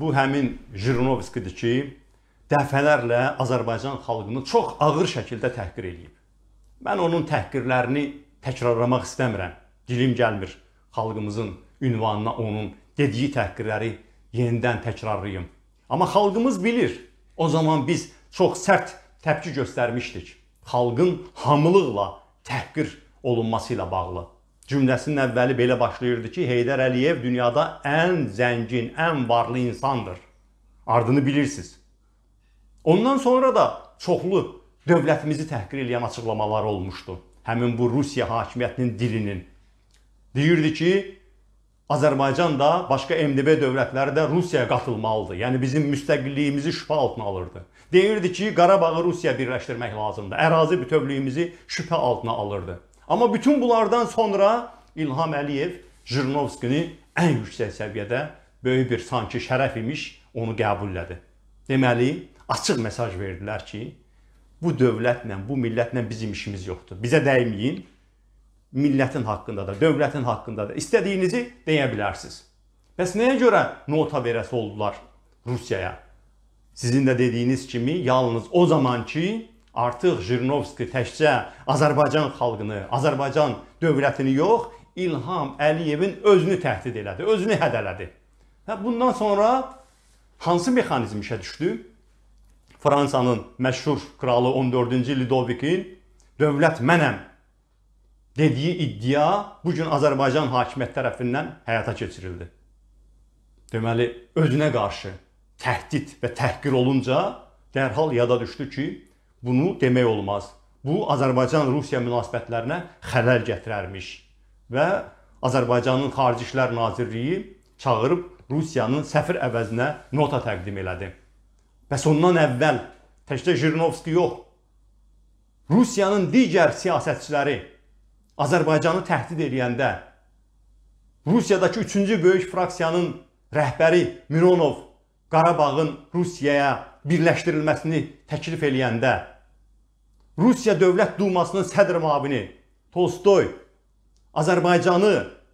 Bu həmin Jirinovskidir ki, dəfələrlə Azərbaycan xalqını çox ağır şəkildə təhqir eləyib. Mən onun təhqirlərini təkrarlamaq istəmirəm. Dilim gəlmir xalqımızın ünvanına onun dediyi təhqirləri yenidən təkrarlayım. Amma xalqımız bilir. O zaman biz çox sərt təpki göstərmişdik. Xalqın hamılıqla təhqir olunması ilə bağlı cümləsinin əvvəli belə başlayırdı ki, Heydər Əliyev dünyada ən zəngin, ən varlı insandır. Ardını bilirsiniz. Ondan sonra da çoxlu dövlətimizi təhqir edən açıqlamalar olmuşdu. Həmin bu Rusiya hakimiyyətinin dilinin. Deyirdi ki, Azərbaycan da, başqa MDB dövlətləri də Rusiyaya qatılmalıdır. Yəni bizim müstəqilliyimizi şübhə altına alırdı. Deyirdi ki, Qarabağı Rusiya birləşdirmək lazımdır. Ərazi bütövlüyümüzü şübhə altına alırdı. Amma bütün bunlardan sonra İlham Əliyev Jirnovskini ən yüksək səviyyədə böyük bir sanki şərəf imiş onu qəbullədi. Deməli, açıq mesaj verdilər ki, bu dövlətlə, bu millətlə bizim işimiz yoxdur. Bizə dəyməyin. Millətin haqqında da, dövlətin haqqında da istədiyinizi deyə bilərsiniz. Bəs nəyə görə nota verəsi oldular Rusiyaya? Sizin də dediyiniz kimi yalnız o zaman ki, Artıq Jirinovski təkcə Azərbaycan xalqını, Azərbaycan dövlətini yox, İlham Əliyevin özünü təhdid elədi, özünü hədələdi. Və bundan sonra hansı mexanizm işə düşdü? Fransanın məşhur kralı 14-cü Lidovikin dövlət mənəm dediyi iddia bu gün Azərbaycan hakimiyyəti tərəfindən həyata keçirildi. Deməli, özünə qarşı təhdid və təhqir olunca dərhal yada düşdü ki, Bunu demək olmaz. Bu Azərbaycan-Rusiya münasibətlərinə xələl gətirərmiş və Azərbaycanın Xarici İşlər Nazirliyi çağırıb Rusiyanın səfir əvəzinə nota təqdim elədi. Bəs ondan əvvəl təkcə Jirinovski yox, Rusiyanın digər siyasətçiləri Azərbaycanı təhdid edəndə Rusiyadakı 3-cü böyük fraksiyanın rəhbəri Mironov Qarabağın Rusiyaya birləşdirilməsini təklif edəndə Rusiya Dövlət Dumasının sədr müavini Tolstoy Azərbaycanı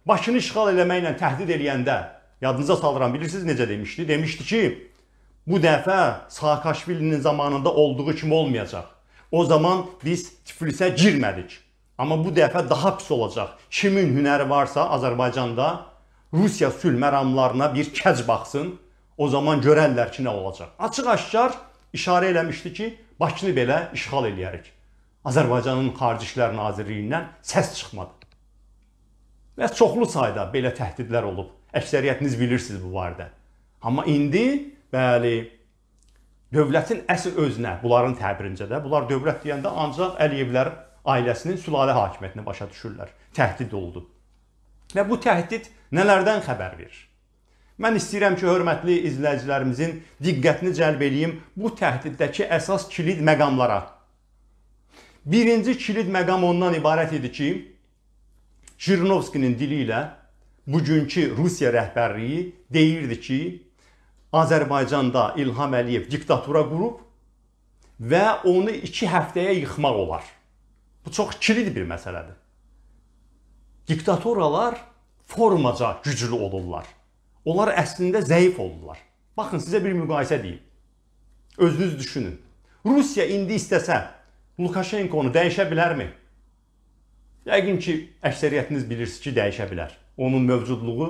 Bakını işğal eləməklə təhdid eləyəndə yadınıza salıram, bilirsiniz necə demişdi? Demişdi ki, bu dəfə Saakaşvilinin zamanında olduğu kimi olmayacaq. O zaman biz Tiflisə girmədik. Amma bu dəfə daha pis olacaq. Kimin hünəri varsa Azərbaycanda Rusiya sülh məramlarına bir kəc baxsın. O zaman görərlər ki, nə olacaq. Açıq-aşkar işarə eləmişdi ki, Bakını belə işğal eləyərik. Azərbaycanın Xarici İşlər Nazirliyindən səs çıxmadı. Və çoxlu sayda belə təhdidlər olub. Əksəriyyətiniz bilirsiniz bu barədə. Amma indi bəli dövlətin əsl özünə, bunların təbirincə də, bunlar dövlət deyəndə ancaq Əliyevlər ailəsinin sülalə hakimiyyətini başa düşürlər. Təhdid oldu. Və bu təhdid nələrdən xəbər verir? Mən istəyirəm ki, hörmətli izləyicilərimizin diqqətini cəlb eləyim bu təhdiddəki əsas kilid məqamlara. Birinci kilid məqam ondan ibarət idi ki, Jirinovskinin dili ilə bugünkü Rusiya rəhbərliyi deyirdi ki, Azərbaycanda İlham Əliyev diktatura qurub və onu 2 həftəyə yıxmaq olar. Bu çox kilid bir məsələdir. Diktaturalar formaca güclü olurlar. Onlar əslində zəif oldular. Baxın sizə bir müqayisə deyim. Özünüz düşünün. Rusiya indi istəsə Lukashenkonu dəyişə bilərmi? Yəqin ki, əksəriyyətiniz bilirsiniz ki, dəyişə bilər. Onun mövcudluğu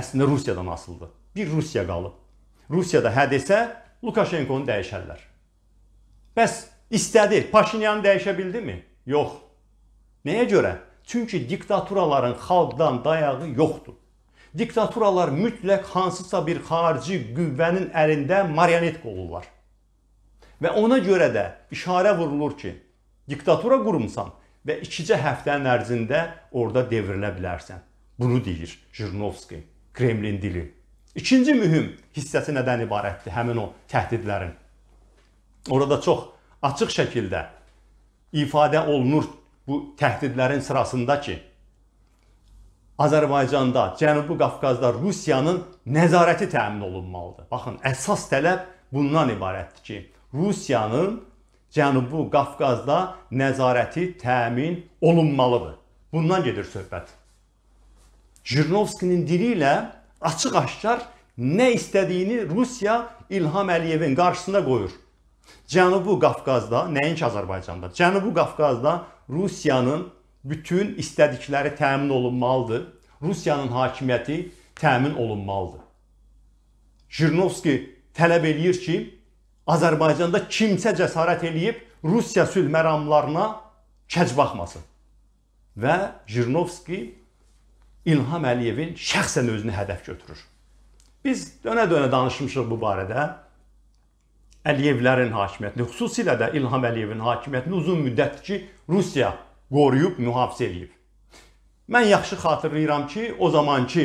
əslində Rusiyadan asıldı. Bir Rusiya qalıb. Rusiyada hə desə Lukashenkonu dəyişərlər. Bəs istədi, Paşinyanı dəyişə bildimi? Yox. Nəyə görə? Çünki diktaturaların xalqdan dayağı yoxdur. Diktaturalar mütləq hansısa bir xarici qüvvənin əlində marionetka olurlar. Və ona görə də işarə vurulur ki, diktatura qurumsan və ikicə həftənin ərzində orada devrilə bilərsən. Bunu deyir Jurnovski, Kremlin dili. İkinci mühüm hissəsi nədən ibarətdir həmin o təhdidlərin? Orada çox açıq şəkildə ifadə olunur bu təhdidlərin sırasında ki, Azərbaycanda, Cənubi Qafqazda Rusiyanın nəzarəti təmin olunmalıdır. Baxın, əsas tələb bundan ibarətdir ki, Rusiyanın Cənubi Qafqazda nəzarəti təmin olunmalıdır. Bundan gedir söhbət. Jurnovskinin dili ilə açıq-aşkar nə istədiyini Rusiya İlham Əliyevin qarşısına qoyur. Cənubi Qafqazda, nəinki Azərbaycanda, Cənubi Qafqazda Rusiyanın bütün istədikləri təmin olunmalıdır. Rusiyanın hakimiyyəti təmin olunmalıdır. Jirnovski tələb eləyir ki, Azərbaycanda kimsə cəsarət eləyib Rusiya sülh məramlarına kəc baxmasın. Və Jirnovski İlham Əliyevin şəxsən özünü hədəf götürür. Biz dönə-dönə danışmışıq bu barədə. Əliyevlərin hakimiyyətini, xüsusilə də İlham Əliyevin hakimiyyətini uzun müddətdir ki, Rusiya qoruyub mühafizə eləyib. Mən yaxşı xatırlayıram ki, o zamanki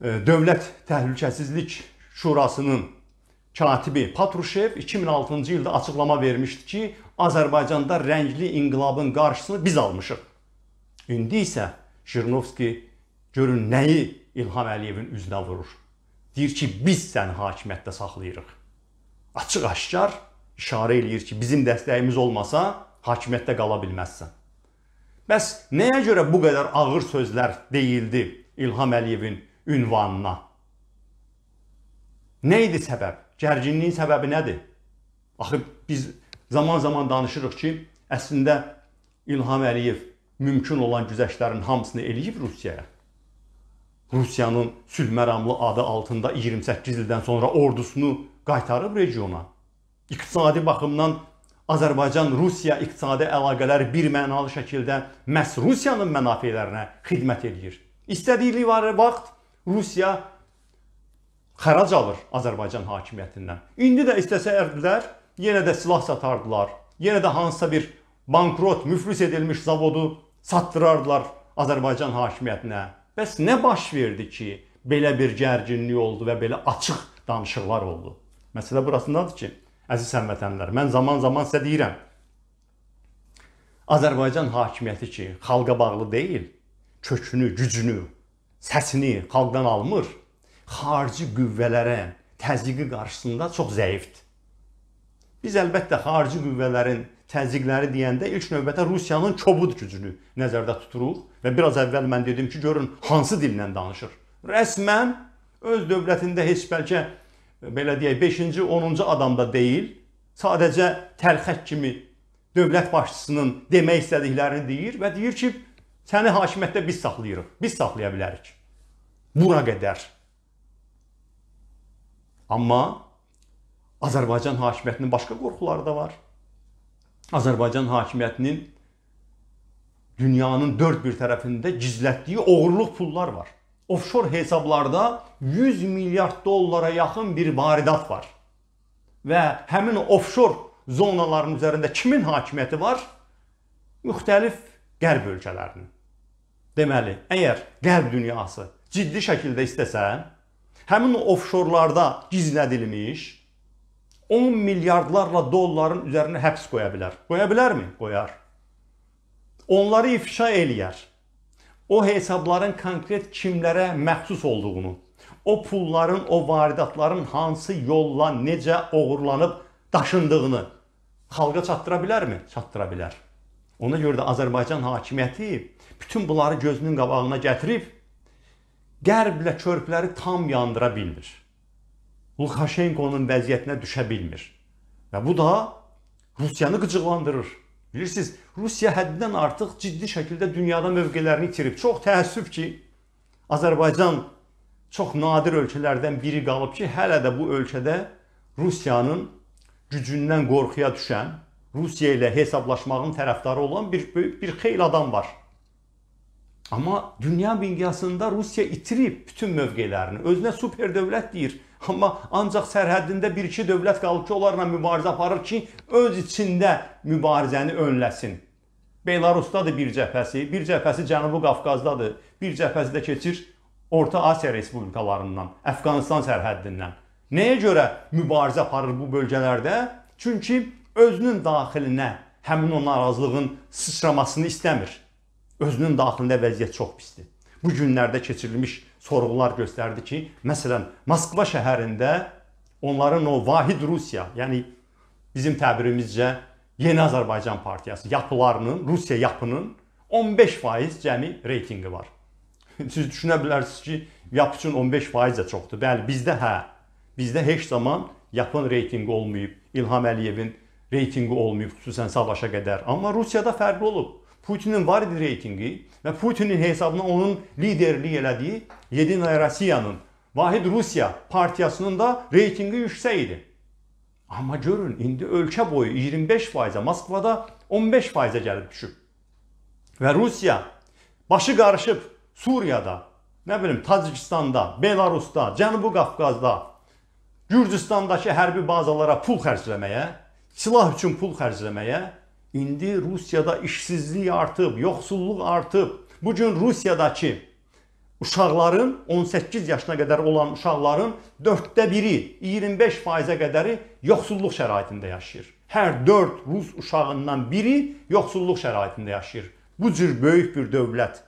e, Dövlət Təhlükəsizlik Şurasının katibi Patrushev 2006-cı ildə açıqlama vermişdi ki, Azərbaycanda rəngli inqilabın qarşısını biz almışıq. İndi isə Jirinovski görün nəyi İlham Əliyevin üzünə vurur. Deyir ki, biz səni hakimiyyətdə saxlayırıq. Açıq-aşkar işarə eləyir ki, bizim dəstəyimiz olmasa hakimiyyətdə qala bilməzsən. Bəs nəyə görə bu qədər ağır sözlər deyildi İlham Əliyevin ünvanına? Nə idi səbəb? Gərginliyin səbəbi nədir? Axı biz zaman-zaman danışırıq ki, əslində İlham Əliyev mümkün olan güzəştlərin hamısını eləyib Rusiyaya. Rusiyanın sülh məramlı adı altında 28 ildən sonra ordusunu qaytarıb regiona. İqtisadi baxımdan Azərbaycan-Rusiya iqtisadi əlaqələr bir mənalı şəkildə məhz Rusiyanın mənafelərinə xidmət edir. İstədiyi vaxt Rusiya xərac alır Azərbaycan hakimiyyətindən. İndi də istəsərdilər, yenə də silah satardılar. Yenə də hansısa bir bankrot, müflis edilmiş zavodu satdırardılar Azərbaycan hakimiyyətinə. Bəs nə baş verdi ki, belə bir gərginlik oldu və belə açıq danışıqlar oldu? Məsələ burasındadır ki, Əziz həmvətənlər, mən zaman-zaman sizə deyirəm. Azərbaycan hakimiyyəti ki, xalqa bağlı deyil, kökünü, gücünü, səsini xalqdan almır. Xarici qüvvələrə təzyiqi qarşısında çox zəifdir. Biz əlbəttə xarici qüvvələrin təzyiqləri deyəndə ilk növbədə Rusiyanın kobud gücünü nəzərdə tuturuq və biraz əvvəl mən dedim ki, görün hansı dillə danışır. Rəsmən öz dövlətində heç bəlkə belə deyək, 5-ci, 10-cu adamda deyil, sadəcə təlxək kimi dövlət başçısının demək istədiklərini deyir və deyir ki, səni hakimiyyətdə biz saxlayırıq, biz saxlaya bilərik. Buna qədər. Amma Azərbaycan hakimiyyətinin başqa qorxuları da var. Azərbaycan hakimiyyətinin dünyanın dörd bir tərəfində gizlətdiyi oğurluq pullar var offshore hesablarda 100 milyard dollara yaxın bir varidat var. Və həmin offshore zonaların üzərində kimin hakimiyyəti var? Müxtəlif qərb ölkələrinin. Deməli, əgər qərb dünyası ciddi şəkildə istəsə, həmin offshorlarda gizlədilmiş 10 milyardlarla dolların üzərinə həbs qoya bilər. Qoya bilərmi? Qoyar. Onları ifşa eləyər o hesabların konkret kimlərə məxsus olduğunu, o pulların, o varidatların hansı yolla necə oğurlanıb daşındığını xalqa çatdıra bilərmi? Çatdıra bilər. Ona görə də Azərbaycan hakimiyyəti bütün bunları gözünün qabağına gətirib qərblə körpüləri tam yandıra bilmir. Lukashenko'nun vəziyyətinə düşə bilmir. Və bu da Rusiyanı qıcıqlandırır. Bilirsiniz, Rusiya həddindən artıq ciddi şəkildə dünyada mövqelərini itirib. Çox təəssüf ki, Azərbaycan çox nadir ölkələrdən biri qalıb ki, hələ də bu ölkədə Rusiyanın gücündən qorxuya düşən, Rusiya ilə hesablaşmağın tərəfdarı olan bir bir xeyl adam var. Amma dünya miqyasında Rusiya itirib bütün mövqelərini. Özünə super dövlət deyir. Amma ancaq sərhəddində bir-iki dövlət qalıb ki, onlarla mübarizə aparır ki, öz içində mübarizəni önləsin. Belarusdadır bir cəbhəsi, bir cəbhəsi Cənubi Qafqazdadır, bir cəbhəsi də keçir Orta Asiya respublikalarından, Əfqanistan sərhəddindən. Nəyə görə mübarizə aparır bu bölgələrdə? Çünki özünün daxilinə həmin o narazılığın sıçramasını istəmir. Özünün daxilində vəziyyət çox pisdir. Bu günlərdə keçirilmiş sorğular göstərdi ki, məsələn, Moskva şəhərində onların o vahid Rusiya, yəni bizim təbirimizcə Yeni Azərbaycan Partiyası yapılarının, Rusiya yapının 15% cəmi reytinqi var. Siz düşünə bilərsiniz ki, yap üçün 15% də çoxdur. Bəli, bizdə hə, bizdə heç zaman yapın reytinqi olmayıb, İlham Əliyevin reytinqi olmayıb, xüsusən savaşa qədər. Amma Rusiyada fərqli olub. Putinin var idi reytinqi və Putinin hesabına onun liderlik elədiyi Yedinaya Rusiyanın, Vahid Rusiya partiyasının da reytinqi yüksək idi. Amma görün, indi ölkə boyu 25%-ə, Moskvada 15%-ə gəlib düşüb. Və Rusiya başı qarışıb Suriyada, nə bilim, Tacikistanda, Belarusda, Cənubi Qafqazda, Gürcistandakı hərbi bazalara pul xərcləməyə, silah üçün pul xərcləməyə İndi Rusiyada işsizlik artıb, yoxsulluq artıb. Bu gün Rusiyadakı uşaqların 18 yaşına qədər olan uşaqların 4də biri 25%-ə qədəri yoxsulluq şəraitində yaşayır. Hər 4 rus uşağından biri yoxsulluq şəraitində yaşayır. Bu cür böyük bir dövlət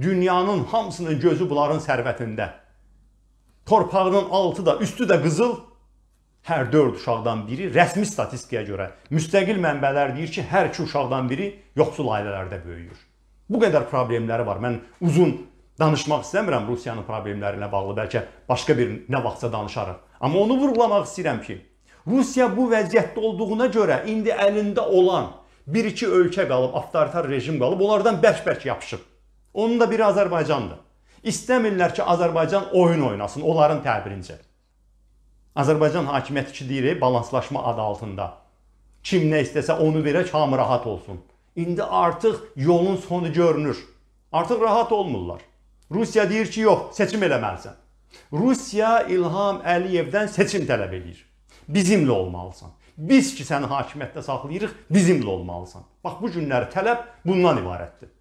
dünyanın hamısının gözü bunların sərvətində. Torpağının altı da, üstü də qızıl, hər 4 uşaqdan biri rəsmi statistikaya görə müstəqil mənbələr deyir ki, hər 2 uşaqdan biri yoxsul ailələrdə böyüyür. Bu qədər problemləri var. Mən uzun danışmaq istəmirəm Rusiyanın problemləri ilə bağlı. Bəlkə başqa bir nə vaxtsa danışarıq. Amma onu vurğulamaq istəyirəm ki, Rusiya bu vəziyyətdə olduğuna görə indi əlində olan 1-2 ölkə qalıb, avtoritar rejim qalıb, onlardan bərk-bərk yapışıb. Onun da biri Azərbaycandır. İstəmirlər ki, Azərbaycan oyun oynasın onların təbirincə. Azərbaycan hakimiyyəti ki deyir, balanslaşma adı altında. Kim nə istəsə onu verək, hamı rahat olsun. İndi artıq yolun sonu görünür. Artıq rahat olmurlar. Rusiya deyir ki, yox, seçim eləməlisən. Rusiya İlham Əliyevdən seçim tələb eləyir. Bizimlə olmalısan. Biz ki səni hakimiyyətdə saxlayırıq, bizimlə olmalısan. Bax bu günləri tələb bundan ibarətdir.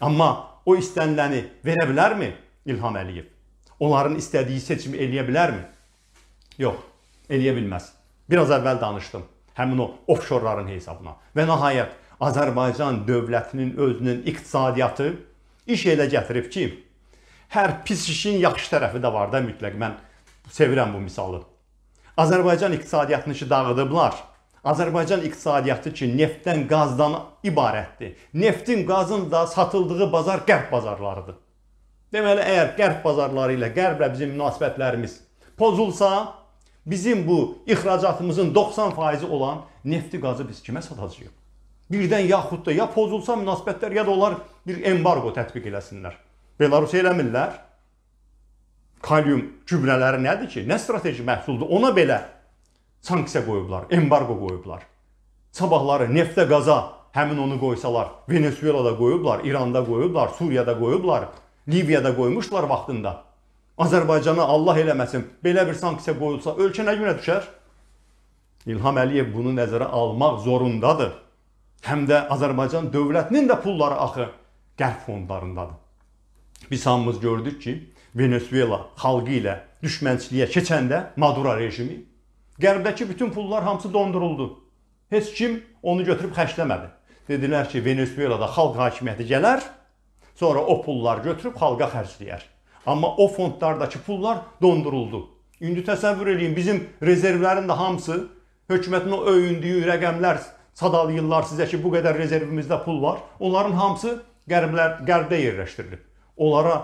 Amma o istəniləni verə bilərmi İlham Əliyev? Onların istədiyi seçimi eləyə bilərmi? Yox, eləyə bilməz. Biraz əvvəl danışdım həmin o ofşorların hesabına. Və nəhayət Azərbaycan dövlətinin özünün iqtisadiyyatı iş elə gətirib ki, hər pis işin yaxşı tərəfi də var da mütləq. Mən sevirəm bu misalı. Azərbaycan iqtisadiyyatını ki dağıdıblar. Azərbaycan iqtisadiyyatı ki neftdən, qazdan ibarətdir. Neftin, qazın da satıldığı bazar qərb bazarlarıdır. Deməli, əgər qərb bazarları ilə qərblə bizim münasibətlərimiz pozulsa, Bizim bu ixracatımızın 90% olan nefti qazı biz kimə satacağıq? Birdən yaxud da ya pozulsa münasibətlər ya da onlar bir embargo tətbiq eləsinlər. Belarus eləmirlər. Kalyum gübrələri nədir ki? Nə strateji məhsuldur? Ona belə sanksiya qoyublar, embargo qoyublar. Sabahları neftə qaza həmin onu qoysalar, Venezuelada qoyublar, İranda qoyublar, Suriyada qoyublar, Liviyada qoymuşlar vaxtında. Azərbaycana Allah eləməsin, belə bir sanksiya qoyulsa ölkə nə günə düşər? İlham Əliyev bunu nəzərə almaq zorundadır. Həm də Azərbaycan dövlətinin də pulları axı qərb fondlarındadır. Biz hamımız gördük ki, Venezuela xalqı ilə düşmənçiliyə keçəndə Maduro rejimi qərbdəki bütün pullar hamısı donduruldu. Heç kim onu götürüb xərcləmədi. Dedilər ki, Venezuelada xalq hakimiyyəti gələr, sonra o pullar götürüb xalqa xərcləyər. Amma o fondlardakı pullar donduruldu. İndi təsəvvür eləyin, bizim rezervlərin də hamısı hökumətin o öyündüyü rəqəmlər sadalayırlar sizə ki, bu qədər rezervimizdə pul var. Onların hamısı qərblər, qərbdə yerləşdirilib. Onlara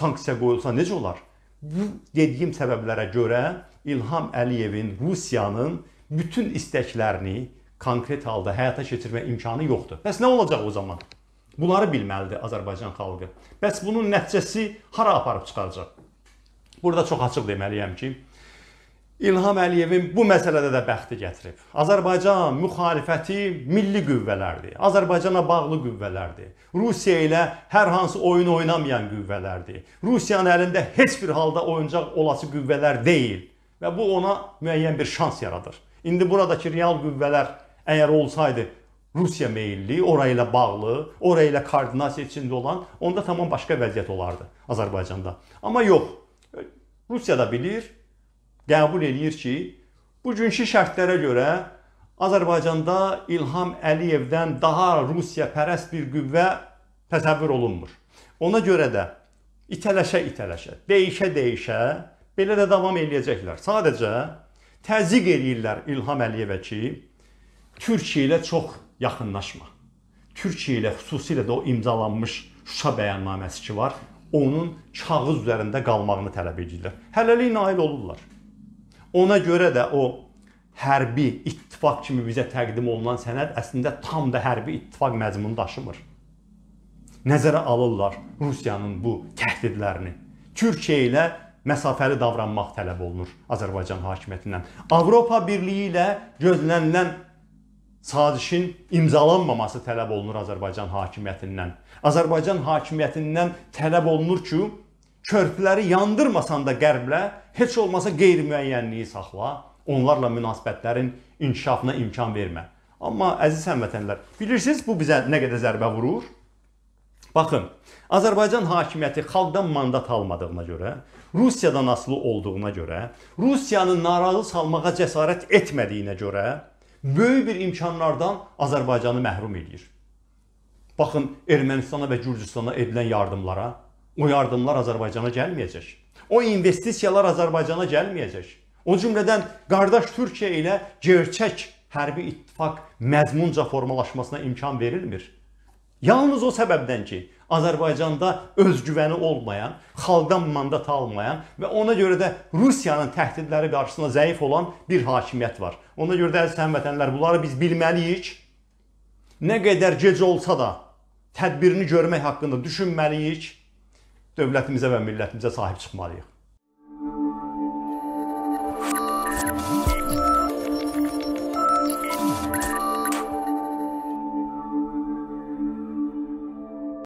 sanksiya qoyulsa necə olar? Bu dediyim səbəblərə görə İlham Əliyevin Rusiyanın bütün istəklərini konkret halda həyata keçirmək imkanı yoxdur. Bəs nə olacaq o zaman? Bunları bilməlidir Azərbaycan xalqı. Bəs bunun nəticəsi hara aparıb çıxaracaq? Burada çox açıq deməliyəm ki, İlham Əliyevin bu məsələdə də bəxti gətirib. Azərbaycan müxalifəti milli qüvvələrdir. Azərbaycana bağlı qüvvələrdir. Rusiya ilə hər hansı oyun oynamayan qüvvələrdir. Rusiyanın əlində heç bir halda oyuncaq olası qüvvələr deyil və bu ona müəyyən bir şans yaradır. İndi buradakı real qüvvələr əgər olsaydı Rusiya meyilli, orayla bağlı, orayla koordinasiya içində olan, onda tamam başqa vəziyyət olardı Azərbaycanda. Amma yox. Rusiya da bilir, qəbul eləyir ki, bugünkü şərtlərə görə Azərbaycanda İlham Əliyevdən daha Rusiya pərəst bir qüvvə təsəvvür olunmur. Ona görə də itələşə-itələşə, deyişə-deyişə belə də davam eləyəcəklər. Sadəcə təzyiq eləyirlər İlham Əliyevə ki, Türkiyə ilə çox yaxınlaşma. Türkiyə ilə xüsusilə də o imzalanmış Şuşa bəyannaməsi ki var, onun kağız üzərində qalmağını tələb edirlər. Hələlik nail olurlar. Ona görə də o hərbi ittifaq kimi bizə təqdim olunan sənəd əslində tam da hərbi ittifaq məzmununu daşımır. Nəzərə alırlar Rusiyanın bu təhdidlərini. Türkiyə ilə məsafəli davranmaq tələb olunur Azərbaycan hakimiyyətindən. Avropa Birliyi ilə gözlənilən sadişin imzalanmaması tələb olunur Azərbaycan hakimiyyətindən. Azərbaycan hakimiyyətindən tələb olunur ki, körpüləri yandırmasan da qərblə heç olmasa qeyri-müəyyənliyi saxla, onlarla münasibətlərin inkişafına imkan vermə. Amma əziz həmvətənlər, bilirsiniz bu bizə nə qədər zərbə vurur? Baxın, Azərbaycan hakimiyyəti xalqdan mandat almadığına görə, Rusiyadan asılı olduğuna görə, Rusiyanı narazı salmağa cəsarət etmədiyinə görə böyük bir imkanlardan Azərbaycanı məhrum edir. Baxın Ermənistana və Gürcüstana edilən yardımlara. O yardımlar Azərbaycana gəlməyəcək. O investisiyalar Azərbaycana gəlməyəcək. O cümlədən qardaş Türkiyə ilə gerçək hərbi ittifaq məzmunca formalaşmasına imkan verilmir. Yalnız o səbəbdən ki, Azərbaycanda özgüvəni olmayan, xalqdan mandat almayan və ona görə də Rusiyanın təhdidləri qarşısında zəif olan bir hakimiyyət var. Ona görə də əziz həmvətənlər, bunları biz bilməliyik. Nə qədər gec olsa da tədbirini görmək haqqında düşünməliyik. Dövlətimizə və millətimizə sahib çıxmalıyıq.